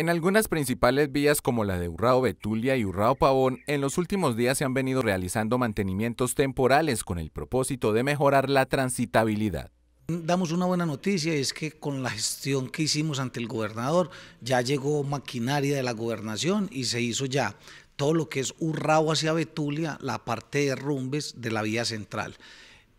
En algunas principales vías como la de Urrao Betulia y Urrao Pavón, en los últimos días se han venido realizando mantenimientos temporales con el propósito de mejorar la transitabilidad. Damos una buena noticia es que con la gestión que hicimos ante el gobernador ya llegó maquinaria de la gobernación y se hizo ya todo lo que es Urrao hacia Betulia, la parte de Rumbes de la vía central.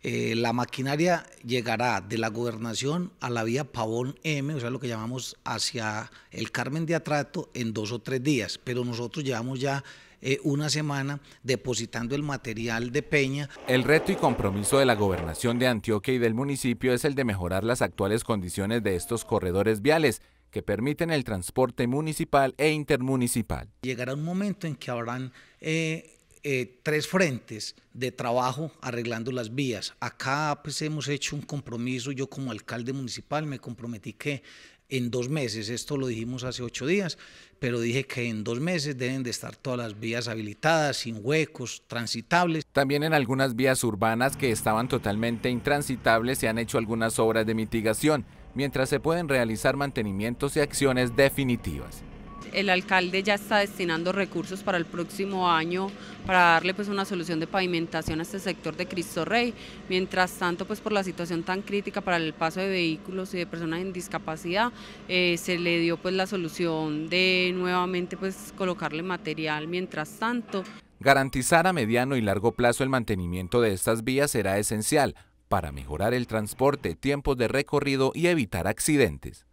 Eh, la maquinaria llegará de la gobernación a la vía Pavón M, o sea, lo que llamamos hacia el Carmen de Atrato, en dos o tres días, pero nosotros llevamos ya eh, una semana depositando el material de Peña. El reto y compromiso de la gobernación de Antioquia y del municipio es el de mejorar las actuales condiciones de estos corredores viales que permiten el transporte municipal e intermunicipal. Llegará un momento en que habrán eh, eh, tres frentes de trabajo arreglando las vías. Acá pues hemos hecho un compromiso, yo como alcalde municipal me comprometí que en dos meses, esto lo dijimos hace ocho días, pero dije que en dos meses deben de estar todas las vías habilitadas, sin huecos, transitables. También en algunas vías urbanas que estaban totalmente intransitables se han hecho algunas obras de mitigación, mientras se pueden realizar mantenimientos y acciones definitivas el alcalde ya está destinando recursos para el próximo año para darle pues una solución de pavimentación a este sector de Cristo Rey. Mientras tanto, pues por la situación tan crítica para el paso de vehículos y de personas en discapacidad, eh, se le dio pues la solución de nuevamente pues colocarle material mientras tanto. Garantizar a mediano y largo plazo el mantenimiento de estas vías será esencial para mejorar el transporte, tiempos de recorrido y evitar accidentes.